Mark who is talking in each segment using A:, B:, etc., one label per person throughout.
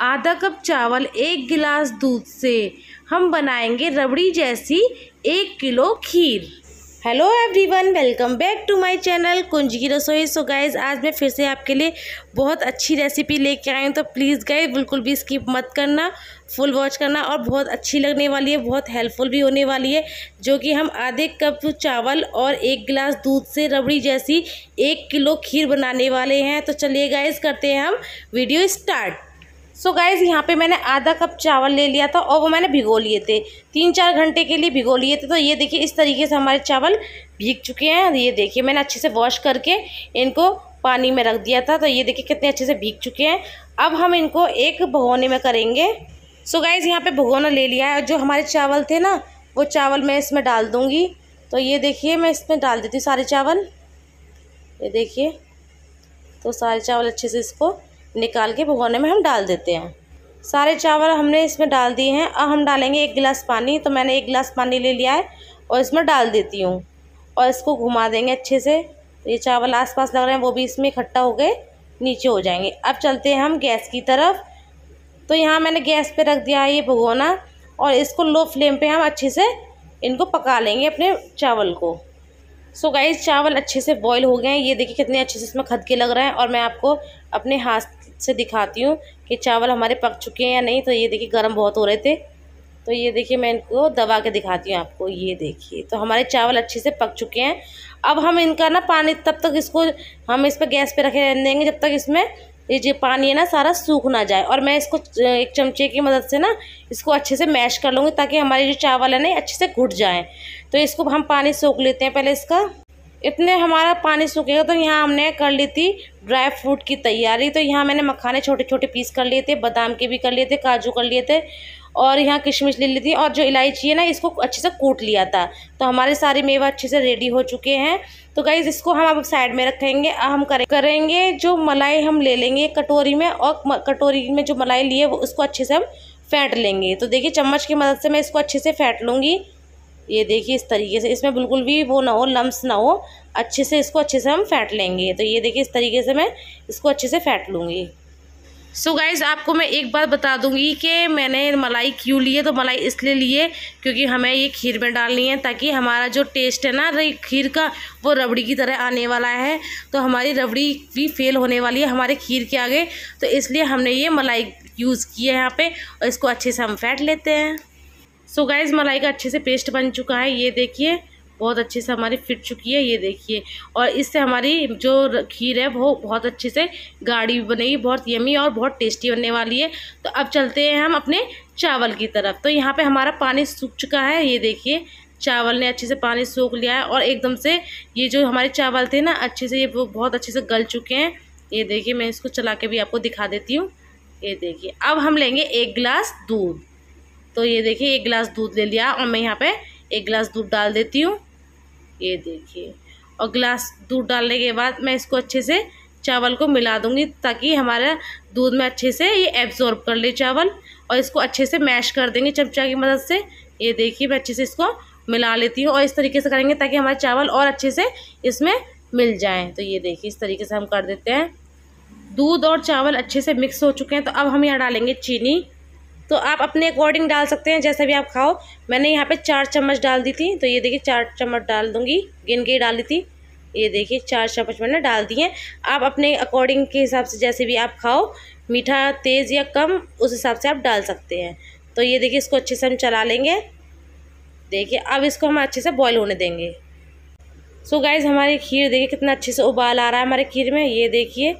A: आधा कप चावल एक गिलास दूध से हम बनाएंगे रबड़ी जैसी एक kilo kheer hello everyone welcome back to my channel Kunj की रसोई सो गाइज आज मैं फिर से आपके लिए बहुत अच्छी रेसिपी लेके आई हूँ तो प्लीज़ गाइज बिल्कुल भी स्किप मत करना फुल वॉच करना और बहुत अच्छी लगने वाली है बहुत हेल्पफुल भी होने वाली है जो कि हम आधे कप चावल और एक गिलास दूध से रबड़ी जैसी एक किलो खीर बनाने वाले हैं तो चलिए गाइज करते हैं हम वीडियो स्टार्ट सो गाइज़ यहाँ पे मैंने आधा कप चावल ले लिया था और वो मैंने भिगो लिए थे तीन चार घंटे के लिए भिगो लिए थे तो ये देखिए इस तरीके से हमारे चावल भीग चुके हैं ये देखिए मैंने अच्छे से वॉश करके इनको पानी में रख दिया था तो ये देखिए कितने अच्छे से भीग चुके हैं अब हम इनको एक भगोने में करेंगे सो गाइज़ यहाँ पर भगोना ले लिया है जो हमारे चावल थे ना वो चावल मैं इसमें डाल दूँगी तो ये देखिए मैं इसमें डाल देती हूँ सारे चावल ये देखिए तो सारे चावल अच्छे से इसको निकाल के भगोने में हम डाल देते हैं सारे चावल हमने इसमें डाल दिए हैं अब हम डालेंगे एक गिलास पानी तो मैंने एक गिलास पानी ले लिया है और इसमें डाल देती हूँ और इसको घुमा देंगे अच्छे से ये चावल आसपास लग रहे हैं वो भी इसमें इकट्ठा हो गए नीचे हो जाएंगे अब चलते हैं हम गैस की तरफ तो यहाँ मैंने गैस पे रख दिया है ये भगोना और इसको लो फ्लेम पे हम अच्छे से इनको पका लेंगे अपने चावल को सो गाइज चावल अच्छे से बॉईल हो गए हैं ये देखिए कितने अच्छे से इसमें खदके लग रहे हैं और मैं आपको अपने हाथ से दिखाती हूँ कि चावल हमारे पक चुके हैं या नहीं तो ये देखिए गर्म बहुत हो रहे थे तो ये देखिए मैं इनको दबा के दिखाती हूँ आपको ये देखिए तो हमारे चावल अच्छे से पक चुके हैं अब हम इनका ना पानी तब तक इसको हम इस पर गैस पे रखे रहने देंगे जब तक इसमें ये जो पानी है ना सारा सूख ना जाए और मैं इसको एक चमचे की मदद से ना इसको अच्छे से मैश कर लूँगी ताकि हमारे जो चावल है ना अच्छे से घुट जाएँ तो इसको हम पानी सोख लेते हैं पहले इसका इतने हमारा पानी सूखेगा तो यहाँ हमने कर ली थी ड्राई फ्रूट की तैयारी तो यहाँ मैंने मखाने छोटे छोटे पीस कर लिए थे बादाम के भी कर लिए थे काजू कर लिए थे और यहाँ किशमिश ले ली थी और जो इलायची है ना इसको अच्छे से कूट लिया था तो हमारे सारे मेवा अच्छे से रेडी हो चुके हैं तो गाइज़ इसको हम अब साइड में रखेंगे हम करेंगे जो मलाई हम ले लेंगे कटोरी में और कटोरी में जो मलाई लिए वो उसको अच्छे से हम फेंट लेंगे तो देखिए चम्मच की मदद से मैं इसको अच्छे से फेंट लूँगी ये देखिए इस तरीके से इसमें बिल्कुल भी वो ना हो लम्स ना हो अच्छे से इसको अच्छे से हम फैट लेंगे तो ये देखिए इस तरीके से मैं इसको अच्छे से फैट लूँगी सो so गाइज़ आपको मैं एक बात बता दूंगी कि मैंने मलाई क्यों ली है तो मलाई इसलिए लिए क्योंकि हमें ये खीर में डालनी है ताकि हमारा जो टेस्ट है ना खीर का वो रबड़ी की तरह आने वाला है तो हमारी रबड़ी भी फेल होने वाली है हमारे खीर के आगे तो इसलिए हमने ये मलाई यूज़ की है यहाँ पे और इसको अच्छे से हम फैट लेते हैं सो गाइज़ मलाई का अच्छे से पेस्ट बन चुका है ये देखिए बहुत अच्छे से हमारी फिट चुकी है ये देखिए और इससे हमारी जो खीर है वो बहुत अच्छे से गाढ़ी बनेगी बहुत यमी और बहुत टेस्टी बनने वाली है तो अब चलते हैं हम अपने चावल की तरफ तो यहाँ पे हमारा पानी सूख चुका है ये देखिए चावल ने अच्छे से पानी सूख लिया है और एकदम से ये जो हमारे चावल थे ना अच्छे से ये बहुत अच्छे से गल चुके हैं ये देखिए मैं इसको चला के भी आपको दिखा देती हूँ ये देखिए अब हम लेंगे एक गिलास दूध तो ये देखिए एक गिलास दूध ले लिया और मैं यहाँ पे एक गिलास दूध डाल देती हूँ ये देखिए और गिलास दूध डालने के बाद मैं इसको अच्छे से चावल को मिला दूँगी ताकि हमारा दूध में अच्छे से ये एब्जॉर्ब कर ले चावल और इसको अच्छे से मैश कर देंगे चमचा की मदद से ये देखिए मैं अच्छे से इसको मिला लेती हूँ और इस तरीके से करेंगे ताकि हमारे चावल और अच्छे से इसमें मिल जाएँ तो ये देखिए इस तरीके से हम कर देते हैं दूध और चावल अच्छे से मिक्स हो चुके हैं तो अब हम यहाँ डालेंगे चीनी तो आप अपने अकॉर्डिंग डाल सकते हैं जैसे भी आप खाओ मैंने यहाँ पे चार चम्मच डाल दी थी तो ये देखिए चार चम्मच डाल दूँगी गिन के दी थी ये देखिए चार चम्मच मैंने डाल दिए आप अपने अकॉर्डिंग के हिसाब से जैसे भी आप खाओ मीठा तेज़ या कम उस हिसाब से आप डाल सकते हैं तो ये देखिए इसको अच्छे से हम चला लेंगे देखिए अब इसको हम अच्छे से बॉयल होने देंगे सो so गाइज़ हमारी खीर देखिए कितना अच्छे से उबाल आ रहा है हमारे खीर में ये देखिए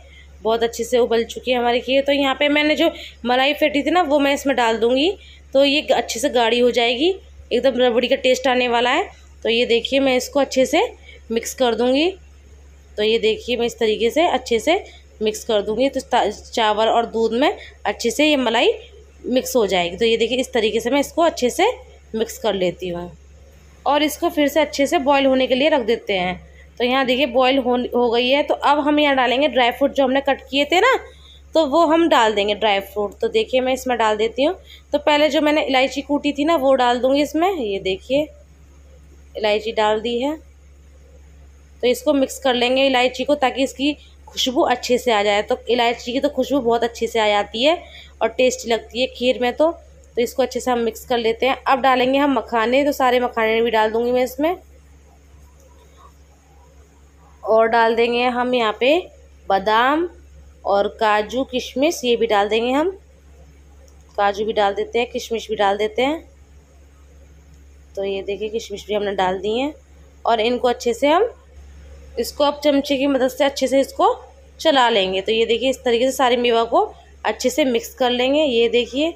A: बहुत अच्छे से उबल चुकी है हमारी खीर तो यहाँ पे मैंने जो मलाई फेंटी थी ना वो मैं इसमें डाल दूँगी तो ये अच्छे से गाढ़ी हो जाएगी एकदम रबड़ी का टेस्ट आने वाला है तो ये देखिए मैं इसको अच्छे से मिक्स कर दूँगी तो ये देखिए मैं इस तरीके से अच्छे से मिक्स कर दूँगी तो चावल और दूध में अच्छे से ये मलाई मिक्स हो जाएगी तो ये देखिए इस तरीके से मैं इसको अच्छे से मिक्स कर लेती हूँ और इसको फिर से अच्छे से बॉयल होने के लिए रख देते हैं तो यहाँ देखिए बॉयल हो हो गई है तो अब हम यहाँ डालेंगे ड्राई फ्रूट जो हमने कट किए थे ना तो वो हम डाल देंगे ड्राई फ्रूट तो देखिए मैं इसमें डाल देती हूँ तो पहले जो मैंने इलायची कूटी थी ना वो डाल दूँगी इसमें ये देखिए इलायची डाल दी है तो इसको मिक्स कर लेंगे इलायची को ताकि इसकी खुशबू अच्छे से आ जाए तो इलायची की तो खुशबू बहुत अच्छे से आ जाती है और टेस्टी लगती है खीर में तो तो इसको अच्छे से हम मिक्स कर लेते हैं अब डालेंगे हम मखाने तो सारे मखाने भी डाल दूँगी मैं इसमें और डाल देंगे हम यहाँ पे बादाम और काजू किशमिश ये भी डाल देंगे हम काजू भी डाल देते हैं किशमिश भी डाल देते हैं तो ये देखिए किशमिश भी हमने डाल दी है और इनको अच्छे से हम इसको अब चमचे की मदद से अच्छे से इसको चला लेंगे तो ये देखिए इस तरीके से सारी मेवा को अच्छे से मिक्स कर लेंगे ये देखिए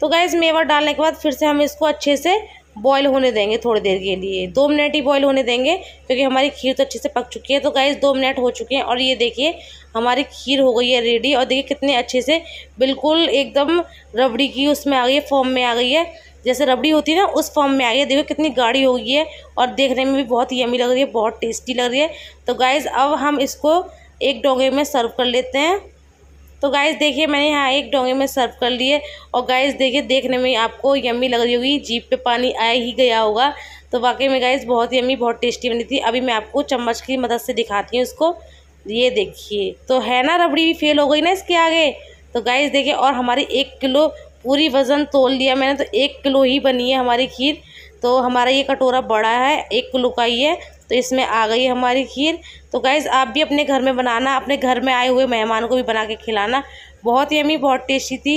A: तो गैस मेवा डालने के बाद फिर से हम इसको अच्छे से बॉयल होने देंगे थोड़ी देर के लिए दो मिनट ही बॉयल होने देंगे क्योंकि हमारी खीर तो अच्छे से पक चुकी है तो गाइस दो मिनट हो चुके हैं और ये देखिए हमारी खीर हो गई है रेडी और देखिए कितने अच्छे से बिल्कुल एकदम रबड़ी की उसमें आ गई है फॉर्म में आ गई है जैसे रबड़ी होती है ना उस फॉर्म में आ गई है देखो कितनी गाढ़ी हो गई है और देखने में भी बहुत यमी लग रही है बहुत टेस्टी लग रही है तो गाइज़ अब हम इसको एक डोंगे में सर्व कर लेते हैं तो गाइस देखिए मैंने यहाँ एक डोंगे में सर्व कर लिए और गाइस देखिए देखने में आपको यम्मी लग रही होगी जीप पे पानी आ ही गया होगा तो वाकई में गाइस बहुत यम्मी बहुत टेस्टी बनी थी अभी मैं आपको चम्मच की मदद से दिखाती हूँ इसको ये देखिए तो है ना रबड़ी भी फेल हो गई ना इसके आगे तो गाइस देखिए और हमारी एक किलो पूरी वज़न तोल लिया मैंने तो एक किलो ही बनी है हमारी खीर तो हमारा ये कटोरा बड़ा है एक किलो का ही है तो इसमें आ गई हमारी खीर तो गाइज आप भी अपने घर में बनाना अपने घर में आए हुए मेहमान को भी बना के खिलाना बहुत यमी बहुत टेस्टी थी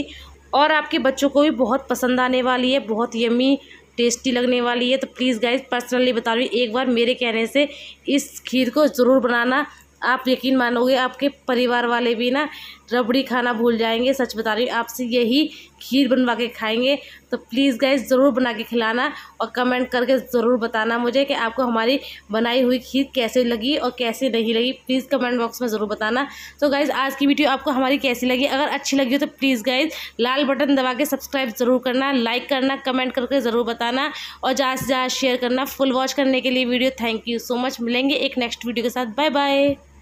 A: और आपके बच्चों को भी बहुत पसंद आने वाली है बहुत यमी टेस्टी लगने वाली है तो प्लीज़ गाइज पर्सनली बता रही एक बार मेरे कहने से इस खीर को ज़रूर बनाना आप यकीन मानोगे आपके परिवार वाले भी ना रबड़ी खाना भूल जाएंगे सच बता रही हूँ आपसे यही खीर बनवा के खाएंगे तो प्लीज़ गाइज ज़रूर बना के खिलाना और कमेंट करके ज़रूर बताना मुझे कि आपको हमारी बनाई हुई खीर कैसे लगी और कैसे नहीं लगी प्लीज़ कमेंट बॉक्स में ज़रूर बताना तो गाइज़ आज की वीडियो आपको हमारी कैसी लगी अगर अच्छी लगी हो तो प्लीज़ गाइज़ लाल बटन दबा के सब्सक्राइब ज़रूर करना लाइक करना कमेंट करके ज़रूर बताना और ज़्यादा से ज़्यादा शेयर करना फुल वॉच करने के लिए video thank you so much मिलेंगे एक नेक्स्ट वीडियो के साथ बाय बाय